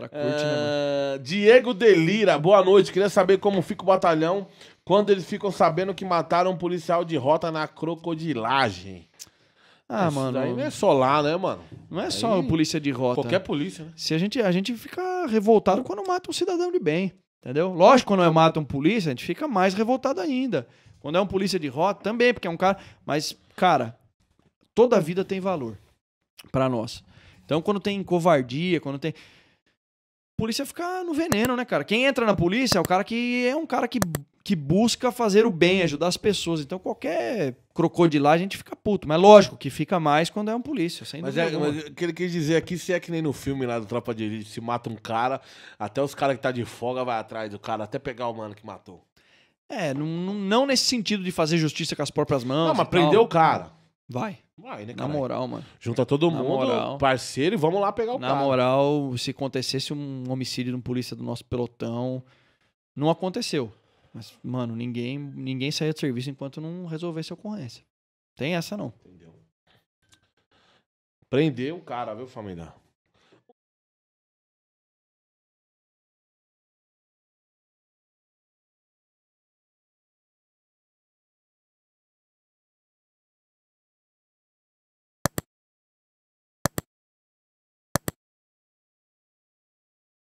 cara curte, uh, né, mano? É, Diego Delira, boa noite. Queria saber como fica o batalhão quando eles ficam sabendo que mataram um policial de rota na crocodilagem. Ah, Isso mano. Daí não é só lá, né, mano? Não é só polícia de rota. Qualquer polícia, né? Se a gente, a gente fica revoltado quando mata um cidadão de bem, entendeu? Lógico, quando mata um polícia, a gente fica mais revoltado ainda. Quando é um polícia de rota, também, porque é um cara. Mas, cara, toda vida tem valor para nós. Então, quando tem covardia, quando tem polícia fica no veneno, né, cara? Quem entra na polícia é o cara que é um cara que, que busca fazer o bem, ajudar as pessoas. Então qualquer crocodilagem a gente fica puto. Mas lógico que fica mais quando é um polícia, sem mas, é, mas o que ele quis dizer aqui, se é que nem no filme lá do Tropa de Elite, se mata um cara, até os caras que tá de folga vai atrás do cara, até pegar o mano que matou. É, não, não nesse sentido de fazer justiça com as próprias mãos. Não, mas prendeu o cara. Vai. Né, Na moral, mano. Junta todo Na mundo, moral. parceiro, e vamos lá pegar o Na cara. Na moral, se acontecesse um homicídio de um polícia do nosso pelotão, não aconteceu. Mas, mano, ninguém, ninguém saia do serviço enquanto não resolvesse a ocorrência. Tem essa, não. Entendeu? Prendeu o cara, viu, família?